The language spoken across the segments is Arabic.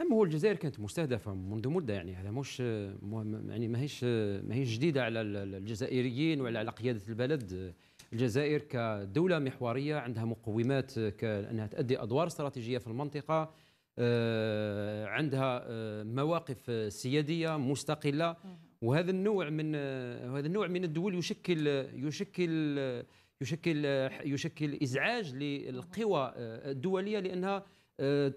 اما هو الجزائر كانت مستهدفه منذ مده يعني هذا مش يعني ماهيش ماهيش جديده على الجزائريين ولا على قياده البلد الجزائر كدوله محوريه عندها مقومات كانها تؤدي ادوار استراتيجيه في المنطقه آه، عندها آه، مواقف سياديه مستقله وهذا النوع من آه، هذا النوع من الدول يشكل يشكل يشكل يشكل ازعاج للقوى الدوليه لانها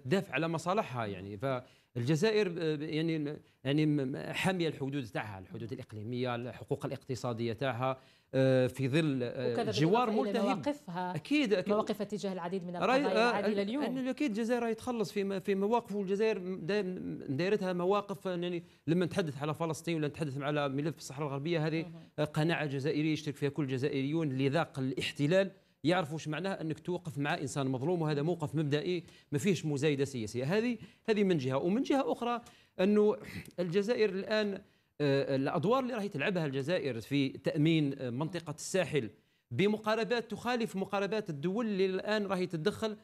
تدافع على مصالحها يعني فالجزائر آه، يعني يعني حاميه الحدود تاعها الحدود الاقليميه الحقوق الاقتصاديه تاعها آه، في ظل آه، جوار ملتهب مواقفها اكيد, أكيد مواقفها تجاه العديد من القضايا العادله اليوم يعني اكيد الجزائر يتخلص في في مواقف والجزائر دايرتها مواقف يعني لما نتحدث على فلسطين ولا نتحدث على ملف الصحراء الغربيه هذه قناعه جزائريه يشترك فيها كل الجزائريون لذاق الاحتلال يعرفوا واش معناه انك توقف مع انسان مظلوم وهذا موقف مبدئي ما فيهش مزايده سياسيه هذه هذه من جهه ومن جهه اخرى انه الجزائر الان آه، الادوار اللي راهي تلعبها الجزائر في تامين آه، منطقه الساحل بمقاربات تخالف مقاربات الدول اللي الان راهي تتدخل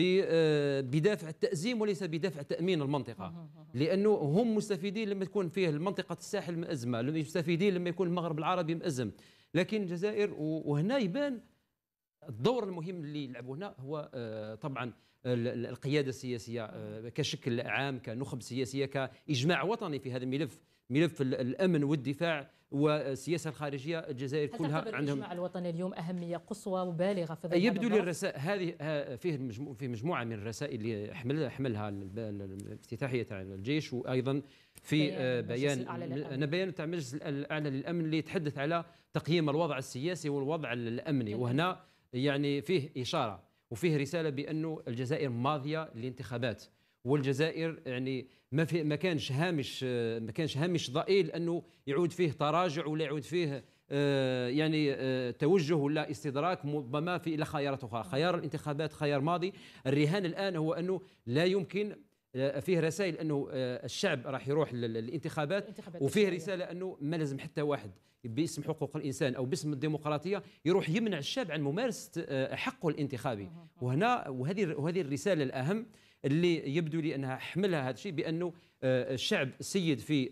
آه، بدافع التأزيم وليس بدافع تأمين المنطقة لأنه هم مستفيدين لما تكون فيه منطقة الساحل مأزمة مستفيدين لما يكون المغرب العربي مأزم لكن الجزائر وهنا يبان الدور المهم اللي يلعبوا هنا هو آه، طبعا القياده السياسيه آه، كشكل عام كنخب سياسيه كاجماع وطني في هذا الملف ملف الامن والدفاع والسياسه الخارجيه الجزائر كلها عندهم الاجماع الوطني اليوم اهميه قصوى وبالغه في آه، يبدو لي الرسائل هذه فيه في مجموعه من الرسائل اللي حملها حملها الافتتاحيه تاع الجيش وايضا في بيان انا بيان تاع المجلس الاعلى للامن اللي يتحدث على تقييم الوضع السياسي والوضع الامني وهنا يعني فيه إشارة وفيه رسالة بأنه الجزائر ماضية للانتخابات والجزائر يعني ما في ما كانش هامش ما كانش هامش ضئيل انه يعود فيه تراجع ولا يعود فيه آه، يعني آه، توجه ولا استدراك ربما في الى خيارات اخرى، خيار الانتخابات خيار ماضي، الرهان الان هو انه لا يمكن آه، فيه رسائل انه آه، الشعب راح يروح للانتخابات وفيه رساله انه ما لازم حتى واحد باسم حقوق الانسان او باسم الديمقراطيه يروح يمنع الشعب عن ممارسه آه، حقه الانتخابي وهنا وهذه وهذه الرساله الاهم اللي يبدو لي انها حملها هذا الشيء بانه الشعب سيد في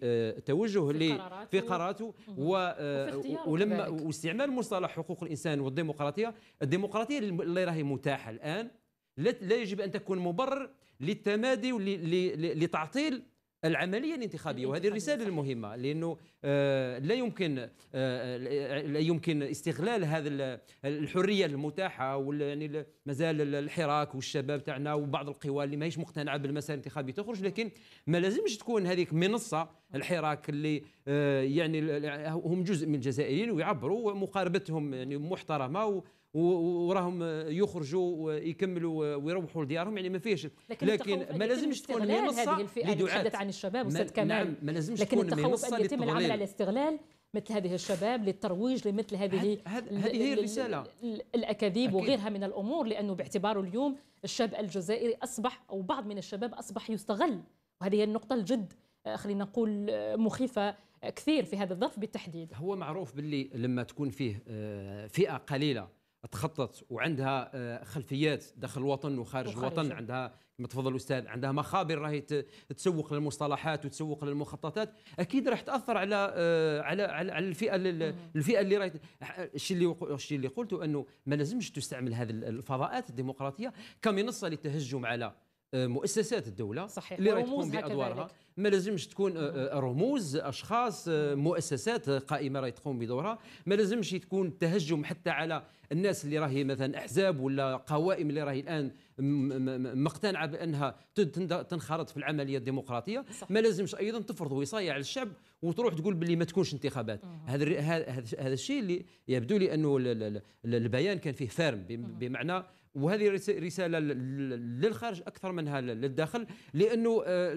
توجه في, في قراراته و ولما واستعمال مصطلح حقوق الانسان والديمقراطيه الديمقراطيه اللي راهي متاحه الان لا يجب ان تكون مبرر للتمادي ولتعطيل العمليه الانتخابيه وهذه الرساله المهمه لانه آه، لا يمكن آه، لا يمكن استغلال هذا الحريه المتاحه يعني مازال الحراك والشباب تاعنا وبعض القوى اللي ماهيش مقتنعه بالمسار الانتخابي تخرج لكن ما لازمش تكون هذيك منصه الحراك اللي آه، يعني هم جزء من الجزائريين ويعبروا مقاربتهم يعني محترمه وراهم يخرجوا ويكملوا ويروحوا لديارهم يعني ما فيهش لكن, لكن ما لازمش تكون منصه يعني لدعاه عن الشباب استاذ كمال نعم ما لازمش لكن تكون التخوف ان يتم العمل على استغلال مثل هذه الشباب للترويج لمثل هذه هذه هي الرساله الاكاذيب وغيرها من الامور لانه باعتباره اليوم الشاب الجزائري اصبح او بعض من الشباب اصبح يستغل وهذه هي النقطه الجد آه، خلينا نقول آه، مخيفه آه، كثير في هذا الظرف بالتحديد هو معروف باللي لما تكون فيه فئه قليله تخطط وعندها آه، خلفيات داخل الوطن وخارج الوطن عندها كما تفضل الاستاذ عندها مخابر راهي تسوق للمصطلحات وتسوق للمخططات اكيد راح تاثر على آه، على على الفئه الفئه اللي راهي الشيء اللي الشيء اللي قلته انه ما لازمش تستعمل هذه الفضاءات الديمقراطيه كمنصه للتهجم على آه، مؤسسات الدوله صحيح اللي راهي بادوارها ما لازمش تكون آه، آه، رموز اشخاص مؤسسات قائمه راهي تقوم بدورها ما لازمش تكون تهجم حتى على الناس اللي راهي مثلا احزاب ولا قوائم اللي راهي الان مقتنعه بانها تنخرط في العمليه الديمقراطيه صح. ما لازمش ايضا تفرض وصايه على الشعب وتروح تقول باللي ما تكونش انتخابات هذا هذا الشيء اللي يبدو لي انه البيان كان فيه فارم بمعنى وهذه رساله للخارج اكثر منها للداخل لانه آه،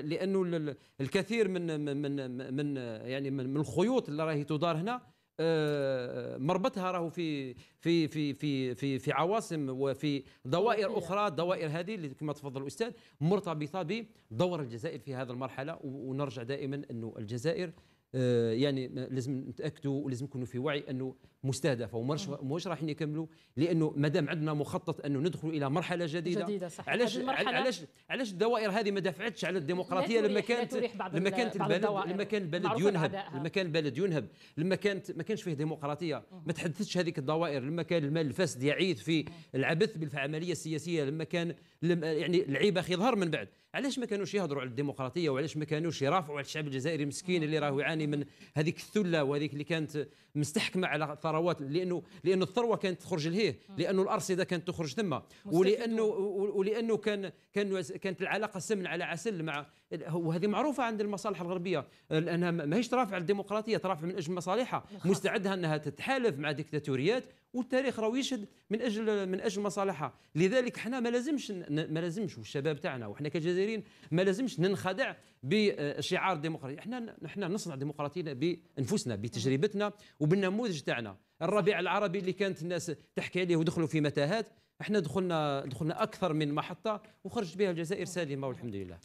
لانه الكثير من من من يعني من الخيوط اللي راهي تدار هنا آه، مربطها راهو في في في في في في عواصم وفي دوائر اخرى الدوائر هذه اللي كما تفضل الاستاذ مرتبطه بدور الجزائر في هذه المرحله ونرجع دائما انه الجزائر آه، يعني لازم نتاكدوا ولازم نكونوا في وعي انه مستهدفه ومش رايحين يكملوا لانه ما دام عندنا مخطط انه ندخل الى مرحله جديده, جديدة صح. علاش علاش علاش الدوائر هذه ما دافعتش على الديمقراطيه لما كانت لما كانت البلد لما كان البلد ينهب آه. لما كان البلد ينهب لما كانت ما كانش فيه ديمقراطيه ما تحدثتش هذيك الدوائر لما كان المال الفاسد يعيد في العبث بالعمليه السياسيه لما كان لما يعني العيبه يظهر من بعد علاش ما كانوش يهضروا على الديمقراطيه وعلاش ما كانوش يرافعوا على الشعب الجزائري المسكين اللي راه يعاني من هذيك الثله وهذيك اللي كانت مستحكمه على ثراء الثروات لانه لانه الثروه كانت تخرج لهيه لانه الارصده كانت تخرج ثم ولانه ولانه كان كان كانت العلاقه سمن على عسل مع وهذه معروفه عند المصالح الغربيه لانها ماهيش ترافع الديمقراطيه ترافع من اجل مصالحها مستعده انها تتحالف مع ديكتاتوريات والتاريخ راه يشهد من اجل من اجل مصالحها لذلك حنا ما لازمش ما لازمش والشباب تاعنا وحنا كجزائريين ما لازمش ننخدع بشعار الديمقراطيه احنا احنا نصنع ديمقراطينا بانفسنا بتجربتنا وبالنموذج تاعنا الربيع العربي اللي كانت الناس تحكي عليه ودخلوا في متاهات احنا دخلنا دخلنا اكثر من محطه وخرجت بها الجزائر سالمه والحمد لله